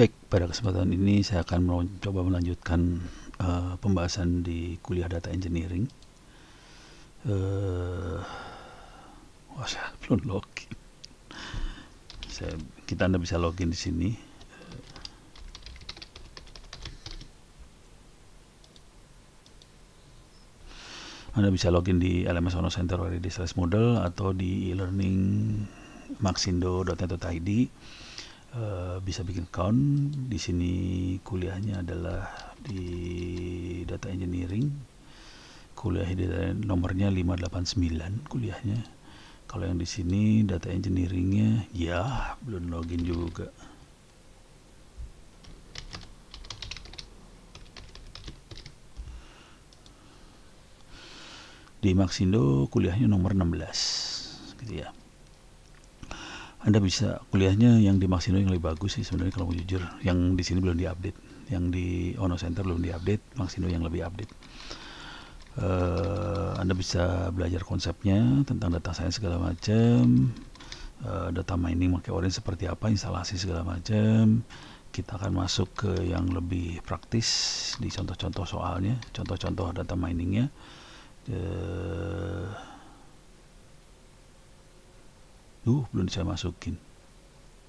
Baik, pada kesempatan ini saya akan mencoba melanjutkan uh, pembahasan di kuliah data engineering. Uh, eh, wah, oh, saya belum login. Saya, kita Anda bisa login di sini. Anda bisa login di LMS Ono Center distress Model atau di e-learning maxindo.net.id. Eh, bisa bikin account di sini kuliahnya adalah di data engineering kuliah di nomornya 589 kuliahnya kalau yang di sini data engineeringnya ya belum login juga di Maxindo kuliahnya nomor 16 gitu ya anda bisa kuliahnya yang di Maxino yang lebih bagus sih sebenarnya kalau mau jujur. Yang di sini belum diupdate, yang di Ono Center belum diupdate, Maxino yang lebih update. Uh, anda bisa belajar konsepnya tentang data science segala macam, uh, data mining pakai Orange seperti apa, instalasi segala macam. Kita akan masuk ke yang lebih praktis di contoh-contoh soalnya, contoh-contoh data miningnya. Uh, Duh, belum saya masukin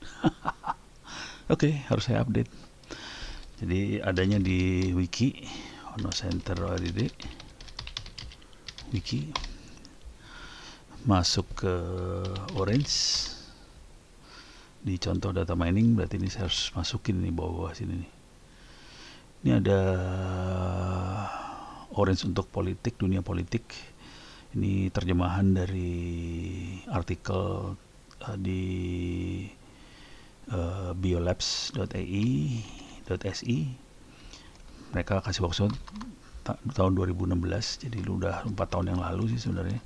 oke okay, harus saya update jadi adanya di wiki ono center ORD. wiki masuk ke orange di contoh data mining berarti ini saya harus masukin ini bawah, -bawah sini nih ini ada orange untuk politik dunia politik ini terjemahan dari artikel uh, di uh, eh, biolabs.ai.si. E, e. Mereka kasih waktu ta tahun 2016, jadi lu udah empat tahun yang lalu sih sebenarnya.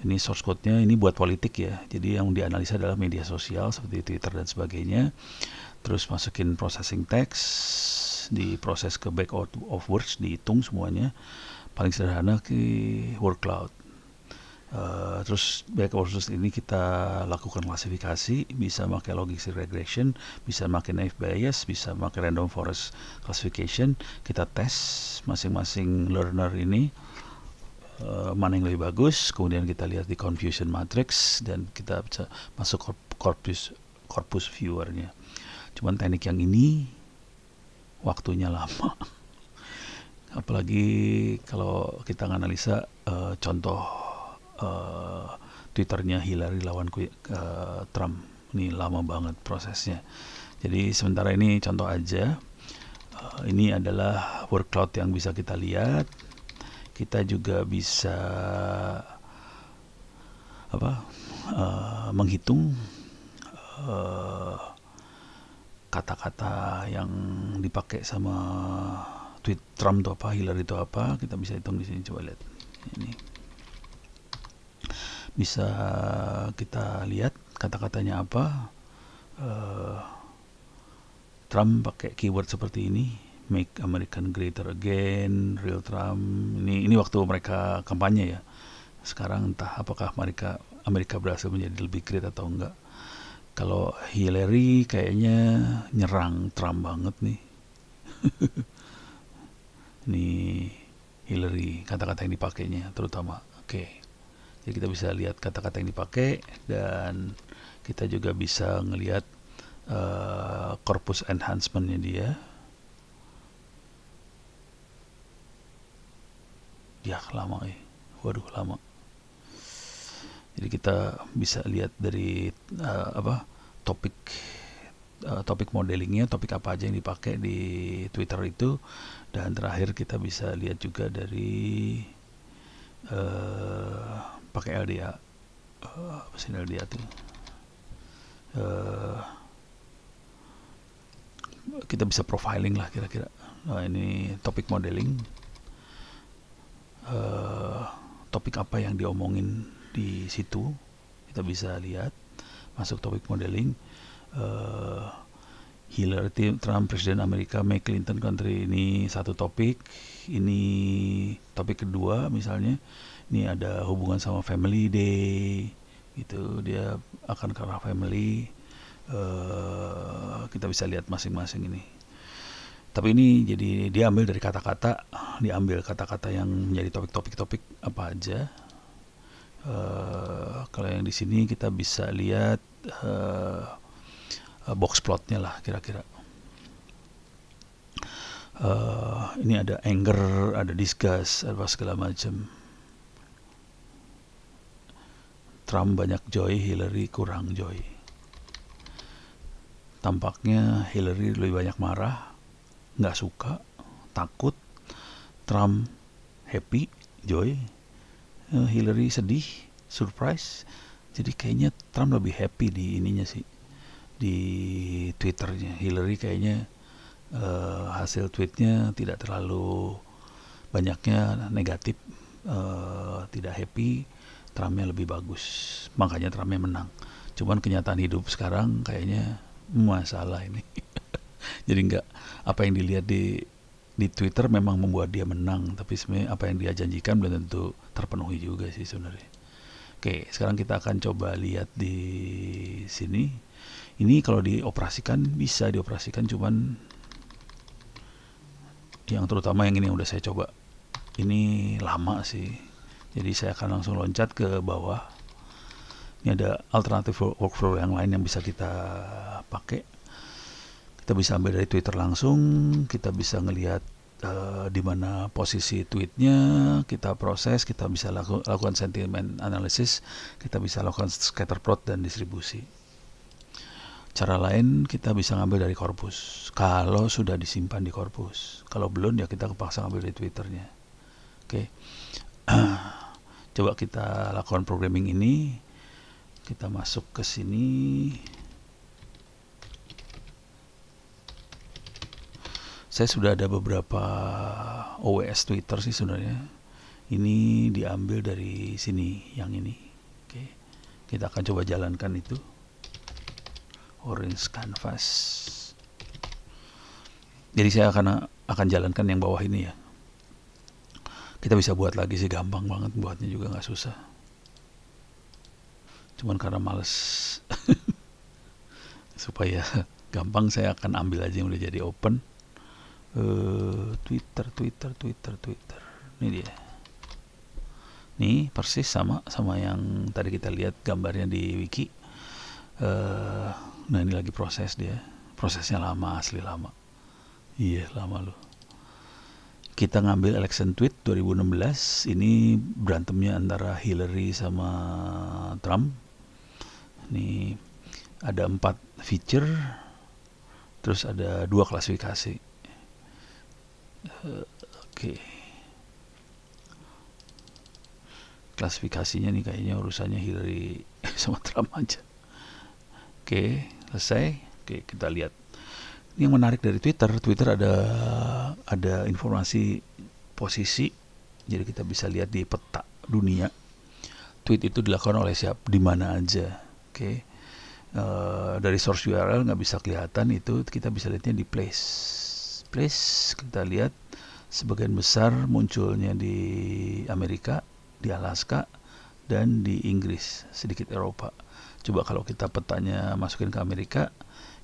Ini source code-nya ini buat politik ya. Jadi yang dianalisa adalah media sosial seperti Twitter dan sebagainya. Terus masukin processing text, diproses ke back of words, dihitung semuanya paling sederhana ke word cloud Eh, terus back versus ini kita lakukan klasifikasi bisa pakai logistic regression bisa pakai naive bias bisa pakai random forest classification kita tes masing-masing learner ini eh, mana yang lebih bagus kemudian kita lihat di confusion matrix dan kita bisa masuk corpus corpus viewernya cuman teknik yang ini waktunya lama apalagi kalau kita analisa uh, eh, contoh Eh, Twitternya Hillary lawan uh, Trump. Ini lama banget prosesnya. Jadi sementara ini contoh aja. Uh, ini adalah workload yang bisa kita lihat. Kita juga bisa apa? Uh, menghitung kata-kata uh, yang dipakai sama tweet Trump itu apa, Hillary itu apa, kita bisa hitung di sini coba lihat. Ini bisa kita lihat kata-katanya apa uh, Trump pakai keyword seperti ini make American greater again real Trump ini ini waktu mereka kampanye ya sekarang entah apakah mereka Amerika berhasil menjadi lebih great atau enggak kalau Hillary kayaknya nyerang Trump banget nih ini Hillary kata-kata yang dipakainya terutama oke okay jadi ya, kita bisa lihat kata-kata yang dipakai dan kita juga bisa melihat uh, eh, corpus enhancementnya dia ya lama eh waduh lama jadi kita bisa lihat dari uh, apa topik uh, topik modelingnya topik apa aja yang dipakai di Twitter itu dan terakhir kita bisa lihat juga dari uh, pakai LDA eh, apa sih LDA tuh eh, kita bisa profiling lah kira-kira nah ini topik modeling uh, topik apa yang diomongin di situ kita bisa lihat masuk topik modeling uh, Hillary Trump Presiden Amerika May Clinton Country ini satu topik ini topik kedua misalnya ini ada hubungan sama family day gitu dia akan ke arah family uh, kita bisa lihat masing-masing ini tapi ini jadi diambil dari kata-kata diambil kata-kata yang menjadi topik-topik-topik apa aja uh, kalau yang di sini kita bisa lihat uh, box plotnya lah kira-kira uh, ini ada anger ada disgust apa segala macam Trump banyak joy, Hillary kurang joy. Tampaknya Hillary lebih banyak marah, nggak suka, takut. Trump happy, joy. Eh, Hillary sedih, surprise. Jadi kayaknya Trump lebih happy di ininya sih, di Twitternya. Hillary kayaknya uh, hasil tweetnya tidak terlalu banyaknya negatif, uh, tidak happy Trumpnya lebih bagus makanya Trumpnya menang cuman kenyataan hidup sekarang kayaknya masalah ini jadi nggak apa yang dilihat di di Twitter memang membuat dia menang tapi sebenarnya apa yang dia janjikan belum tentu terpenuhi juga sih sebenarnya oke sekarang kita akan coba lihat di sini ini kalau dioperasikan bisa dioperasikan cuman yang terutama yang ini yang udah saya coba ini lama sih jadi saya akan langsung loncat ke bawah ini ada alternatif workflow yang lain yang bisa kita pakai kita bisa ambil dari Twitter langsung kita bisa ngelihat uh, di mana posisi tweetnya kita proses kita bisa laku, lakukan sentiment analysis kita bisa lakukan scatter plot dan distribusi cara lain kita bisa ngambil dari korpus kalau sudah disimpan di korpus kalau belum ya kita kepaksa ngambil dari twitternya oke okay. coba kita lakukan programming ini kita masuk ke sini saya sudah ada beberapa OS Twitter sih sebenarnya ini diambil dari sini yang ini oke kita akan coba jalankan itu orange canvas jadi saya akan akan jalankan yang bawah ini ya kita bisa buat lagi sih gampang banget buatnya juga nggak susah cuman karena males supaya gampang saya akan ambil aja yang udah jadi open uh, Twitter Twitter Twitter Twitter ini dia nih persis sama sama yang tadi kita lihat gambarnya di wiki uh, nah ini lagi proses dia prosesnya lama asli lama iya lama loh kita ngambil election tweet 2016 ini berantemnya antara Hillary sama Trump ini ada empat feature terus ada dua klasifikasi uh, oke okay. klasifikasinya nih kayaknya urusannya Hillary sama Trump aja oke okay, selesai oke okay, kita lihat yang menarik dari Twitter, Twitter ada ada informasi posisi. Jadi kita bisa lihat di peta dunia tweet itu dilakukan oleh siap di mana aja. Oke. Okay. Uh, eh, dari source URL nggak bisa kelihatan itu kita bisa lihatnya di place. Place kita lihat sebagian besar munculnya di Amerika, di Alaska, dan di Inggris, sedikit Eropa. Coba kalau kita petanya masukin ke Amerika,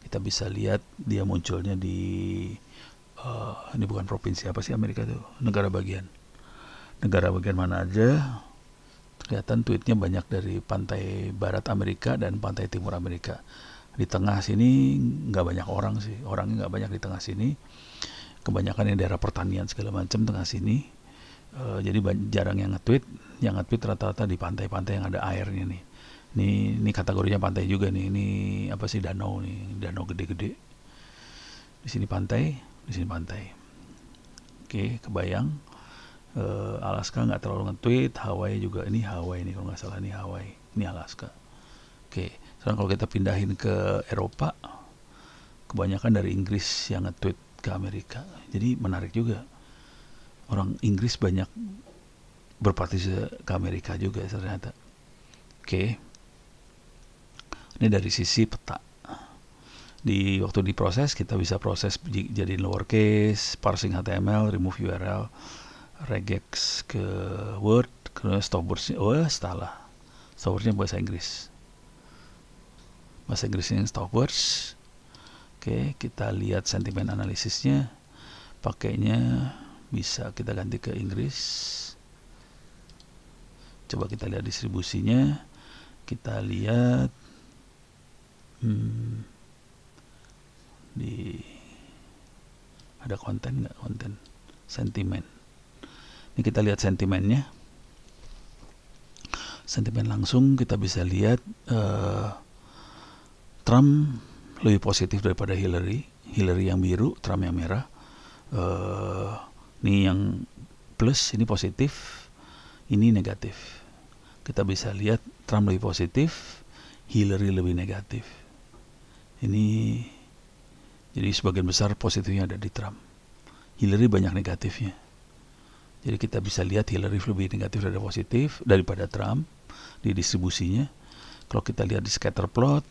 kita bisa lihat dia munculnya di uh, ini bukan provinsi apa sih Amerika tuh, negara bagian. Negara bagian mana aja? Kelihatan tweetnya banyak dari pantai barat Amerika dan pantai timur Amerika. Di tengah sini nggak banyak orang sih, orangnya nggak banyak di tengah sini. Kebanyakan yang daerah pertanian segala macam tengah sini Eh, jadi jarang yang nge-tweet yang nge-tweet rata-rata di pantai-pantai yang ada airnya nih ini ini kategorinya pantai juga nih ini apa sih danau nih danau gede-gede di sini pantai di sini pantai oke kebayang uh, Alaska nggak terlalu nge-tweet Hawaii juga ini Hawaii nih kalau nggak salah ini Hawaii ini Alaska oke sekarang kalau kita pindahin ke Eropa kebanyakan dari Inggris yang nge-tweet ke Amerika jadi menarik juga orang Inggris banyak berpartisipasi ke Amerika juga ternyata. Oke. Okay. Ini dari sisi peta. Di waktu diproses kita bisa proses jadi lowercase, parsing HTML, remove URL, regex ke Word, ke stopwordsnya, oh salah. Stopwordsnya bahasa Inggris. Bahasa Inggris Inggrisnya words. Oke, okay, kita lihat sentimen analisisnya. Pakainya bisa kita ganti ke Inggris coba kita lihat distribusinya kita lihat hmm, di ada konten nggak konten sentimen ini kita lihat sentimennya sentimen langsung kita bisa lihat uh, Trump lebih positif daripada Hillary Hillary yang biru Trump yang merah uh, ini yang plus ini positif ini negatif kita bisa lihat Trump lebih positif Hillary lebih negatif ini jadi sebagian besar positifnya ada di Trump Hillary banyak negatifnya jadi kita bisa lihat Hillary lebih negatif daripada positif daripada Trump di distribusinya kalau kita lihat di scatter plot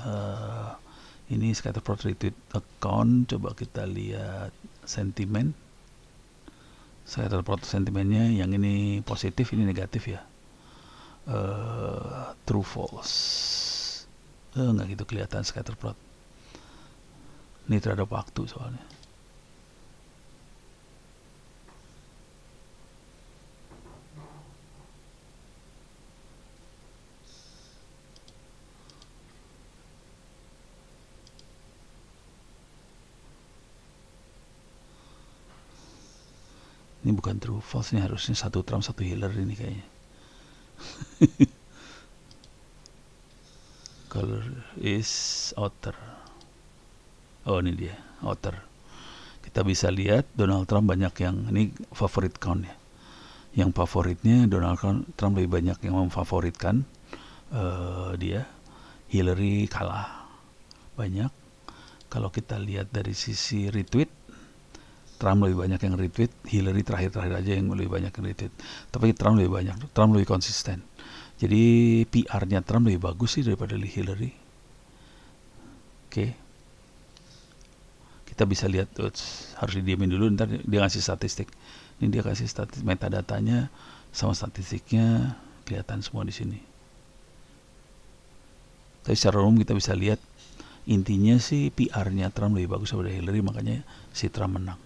uh, eh, ini scatter plot retweet account coba kita lihat sentimen saya terpotong sentimennya yang ini positif ini negatif ya uh, true false uh, gitu kelihatan scatterplot ini terhadap waktu soalnya ini bukan true false ini harusnya satu Trump satu healer ini kayaknya color is outer oh ini dia outer kita bisa lihat Donald Trump banyak yang ini favorit count ya yang favoritnya Donald Trump lebih banyak yang memfavoritkan uh, dia Hillary kalah banyak kalau kita lihat dari sisi retweet Trump lebih banyak yang retweet, Hillary terakhir-terakhir aja yang lebih banyak yang retweet. Tapi Trump lebih banyak, Trump lebih konsisten. Jadi PR-nya Trump lebih bagus sih daripada Hillary. Oke. Okay. Kita bisa lihat, uts, harus didiamin dulu, ntar dia ngasih statistik. Ini dia kasih statistik, metadatanya sama statistiknya kelihatan semua di sini. Tapi secara umum kita bisa lihat intinya sih PR-nya Trump lebih bagus daripada Hillary makanya si Trump menang.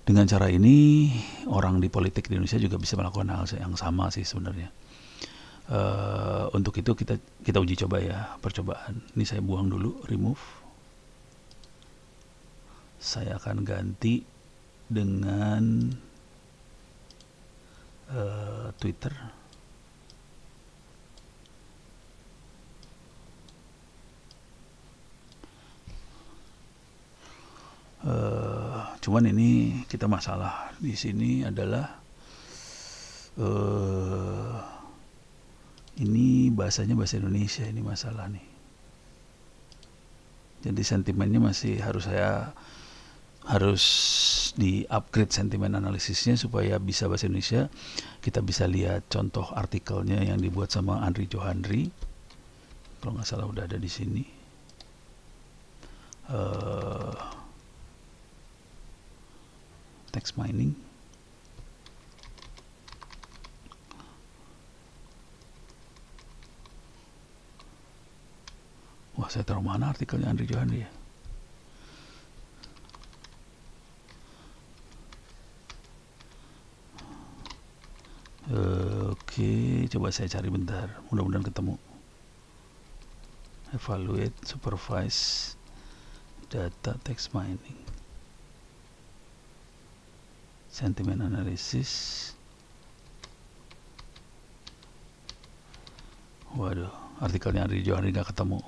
Dengan cara ini orang di politik di Indonesia juga bisa melakukan hal yang sama sih sebenarnya. Uh, untuk itu kita kita uji coba ya percobaan. Ini saya buang dulu, remove. Saya akan ganti dengan uh, Twitter. Uh, cuman ini kita masalah di sini adalah uh, ini bahasanya bahasa Indonesia ini masalah nih jadi sentimennya masih harus saya harus di upgrade sentimen analisisnya supaya bisa bahasa Indonesia kita bisa lihat contoh artikelnya yang dibuat sama Andri Johandri kalau nggak salah udah ada di sini eh, text mining wah saya taruh mana artikelnya Andri Johan ya Oke, coba saya cari bentar. Mudah-mudahan ketemu. Evaluate, supervise, data text mining sentimen analisis waduh artikelnya Ari Johari gak ketemu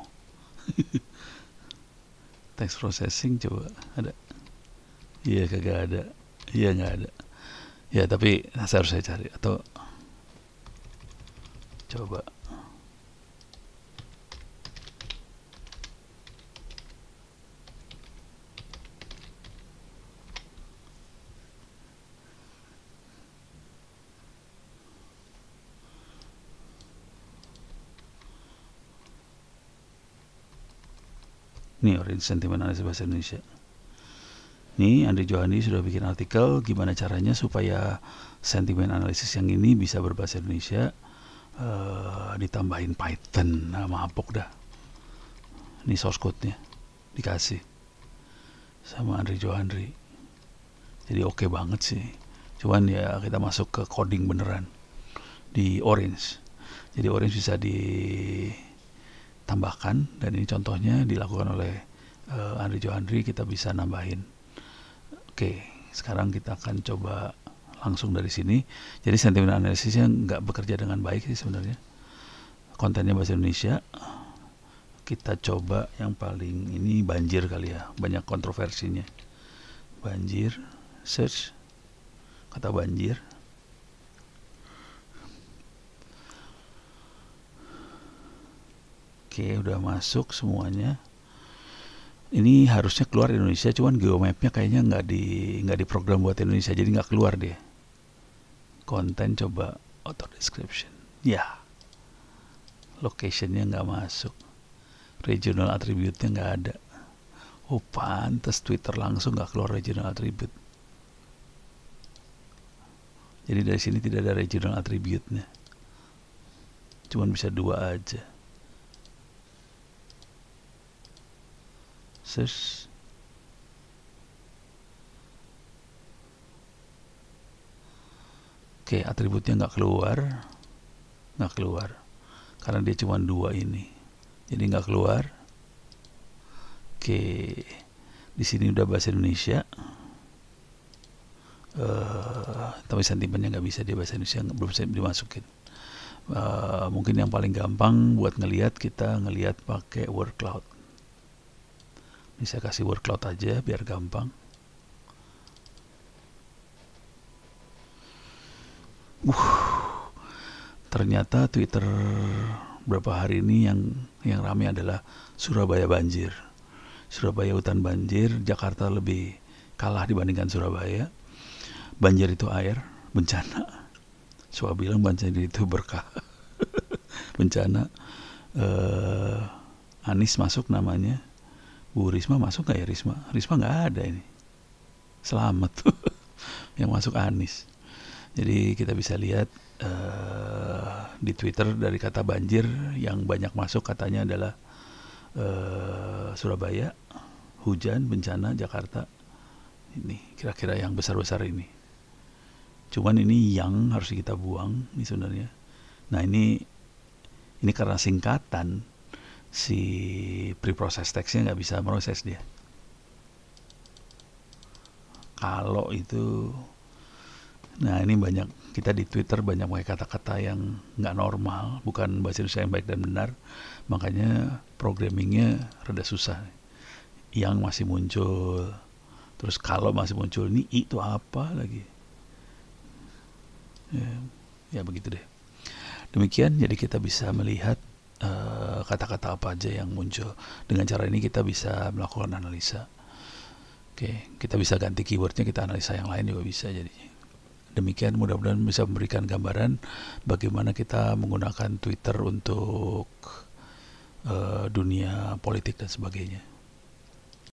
text processing coba ada iya kagak ada iya nggak ada ya tapi nah, saya harus saya cari atau coba Ini Orange sentimen Analysis Bahasa Indonesia. Ini Andri Johani sudah bikin artikel gimana caranya supaya sentimen analisis yang ini bisa berbahasa Indonesia uh, ditambahin Python. Nah, mabok dah. Ini source code-nya dikasih sama Andri Johandri. Jadi oke okay banget sih. Cuman ya kita masuk ke coding beneran di Orange. Jadi Orange bisa di tambahkan dan ini contohnya dilakukan oleh uh, Andri Johandri kita bisa nambahin oke sekarang kita akan coba langsung dari sini jadi sentimen analisisnya nggak bekerja dengan baik sih sebenarnya kontennya bahasa Indonesia kita coba yang paling ini banjir kali ya banyak kontroversinya banjir search kata banjir Oke, udah masuk semuanya. Ini harusnya keluar di Indonesia, cuman geomapnya kayaknya nggak di nggak di program buat Indonesia, jadi nggak keluar deh. Konten coba auto description. Ya, locationnya nggak masuk, regional attribute-nya nggak ada. Oh pantas Twitter langsung nggak keluar regional attribute. Jadi dari sini tidak ada regional attribute-nya. Cuman bisa dua aja. search oke atributnya nggak keluar nggak keluar karena dia cuma dua ini jadi nggak keluar oke di sini udah bahasa Indonesia uh, tapi sentimennya nggak bisa dia bahasa Indonesia belum bisa dimasukin uh, mungkin yang paling gampang buat ngelihat kita ngelihat pakai word cloud ini saya kasih word cloud aja biar gampang uh ternyata Twitter berapa hari ini yang yang ramai adalah Surabaya banjir Surabaya hutan banjir Jakarta lebih kalah dibandingkan Surabaya banjir itu air bencana Soal bilang banjir itu berkah bencana eh, Anis masuk namanya Bu Risma masuk gak ya Risma? Risma gak ada ini. Selamat tuh. yang masuk Anis. Jadi kita bisa lihat uh, di Twitter dari kata banjir yang banyak masuk katanya adalah uh, Surabaya, hujan, bencana, Jakarta. Ini kira-kira yang besar-besar ini. Cuman ini yang harus kita buang ini sebenarnya. Nah ini ini karena singkatan si preprocess teksnya nggak bisa proses dia kalau itu nah ini banyak kita di Twitter banyak pakai kata-kata yang nggak normal bukan bahasa Indonesia yang baik dan benar makanya programmingnya rada susah yang masih muncul terus kalau masih muncul ini itu apa lagi ya, ya begitu deh demikian jadi kita bisa melihat Eh, kata-kata uh, apa aja yang muncul. Dengan cara ini kita bisa melakukan analisa. Oke, okay. kita bisa ganti keywordnya, kita analisa yang lain juga bisa jadi Demikian mudah-mudahan bisa memberikan gambaran bagaimana kita menggunakan Twitter untuk uh, dunia politik dan sebagainya.